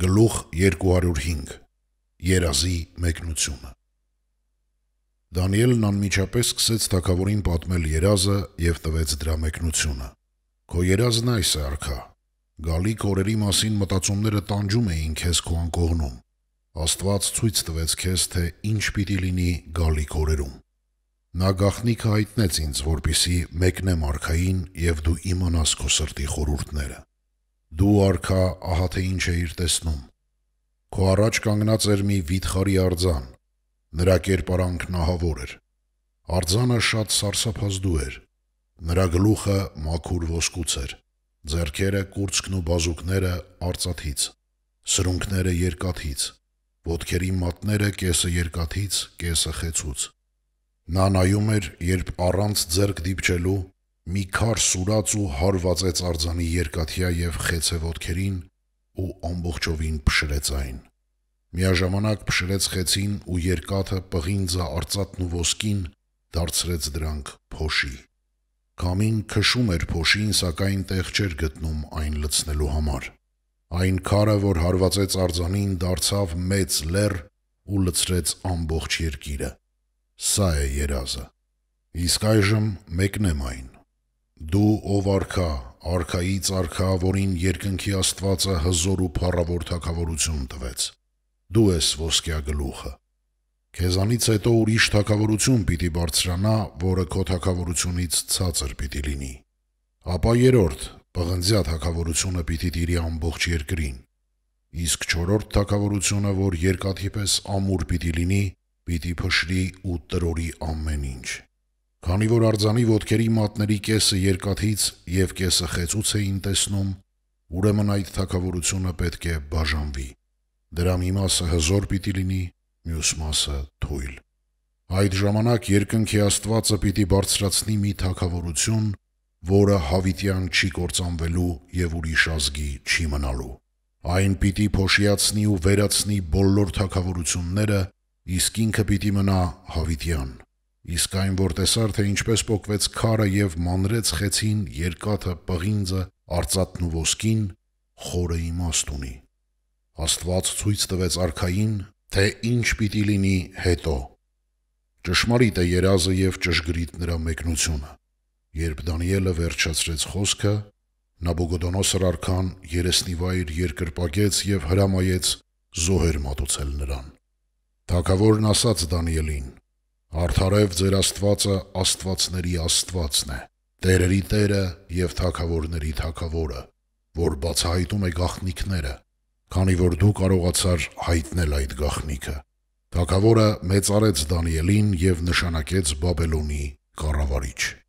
գլուխ 205 երազի մեկնությունը Դանիելն անմիջապես սկսեց թակավորին պատմել երազը եւ տվեց դրա մեկնությունը Քո երազն այս է արքա գալիք օրերի մասին մտածումները տանջում էին քեզ քո անկողնում Աստված ցույց տվեց քեզ թե ինչ պիտի լինի գալիք օրերում Նա գախնիկը հայտնեց ինձ որպիսի մեկնեմ արքային եւ դու իմանաս քո սրտի խորհուրդները Դու արքա, ահա թե ինչ էիր տեսնում։ Քո առաջ կանգնած էր մի վիթխարի արձան։ Նրա կերպարանք նահավոր էր։ Արձանը շատ սարսափազդու էր։ Նրա գլուխը մաքուր ոսկուց էր։ Ձեռքերը, կուրծքն ու բազուկները արծաթից, սրունքները երկաթից, ոտքերի մատները կեսը երկաթից, կեսը խեցուց։ Նա նայում էր, երբ առանց ձեռք դիպչելու մի քար սուրաց ու հարվածեց արձանի երկաթյա եւ խեցե ոտքերին ու ամբողջովին փշրեց այն։ Միաժամանակ փշրեց խեցին ու երկաթը պղինձա արծաթն ու ոսկին դարձրեց դրանք փոշի։ Կամին քշում էր փոշին, սակայն տեղ չէր գտնում այն լցնելու համար։ Այն քարը, որ հարվածեց արձանին, դարձավ մեծ լեռ ու լցրեց ամբողջ երկիրը։ Սա է երազը։ Իսկ այժմ մեկնեմ այն։ Դու ով արքա, արքայից արքա, որին երկնքի Աստվածը հզոր ու փառավոր թակավորություն տվեց։ Դու ես ոսկյա գլուխը։ Քեզանից հետո ուրիշ թակավորություն պիտի բարձրանա, որը քո թակավորությունից ցածր պիտի լինի։ Ապա երրորդ, Պղնձյա թակավորությունը պիտի տիրի ամբողջ երկրին։ Իսկ չորրորդ թակավորությունը, որ երկաթի պես ամուր պիտի լինի, պիտի փշրի ու տրորի ամեն ինչ։ Քանի որ արձանի ոտքերի մատների կեսը երկաթից եւ կեսը խեցուց էին տեսնում, ուրեմն այդ թակավորությունը պետք է բաժանվի։ Դրա մի մասը հզոր պիտի լինի, մյուս մասը թույլ։ Այդ ժամանակ երկնքի Աստվածը պիտի բարձրացնի մի թակավորություն, որը հավիտյան չի կործանվելու եւ ուրիշ ազգի չի մնալու։ Այն պիտի փոշիացնի ու վերացնի բոլոր թակավորությունները, իսկ ինքը պիտի մնա հավիտյան։ Իսկ այն որ տեսար, թե ինչպես փոկվեց քարը եւ մանրեց խեցին, երկաթը, պղինձը, արծաթն ու ոսկին, խորը իմաստ ունի։ Աստված ցույց տվեց արքային, թե ինչ պիտի լինի հետո։ Ճշմարիտ է երազը եւ ճշգրիտ նրա մեկնությունը։ Երբ Դանիելը վերջացրեց խոսքը, Նաբոգոդոնոսր արքան երեսնիվայր երկրպագեց եւ հրամայեց զոհեր մատուցել նրան։ Թագավորն ասաց Դանիելին. Արդարև ձեր Աստվածը Աստվածների Աստվածն է, Տերերի Տերը եւ Թագավորների Թագավորը, որ բացահայտում է գաղտնիքները, քանի որ դու կարողացար հայտնել այդ գաղտնիքը։ Թագավորը մեծարեց Դանիելին եւ նշանակեց Բաբելոնի կառավարիչ։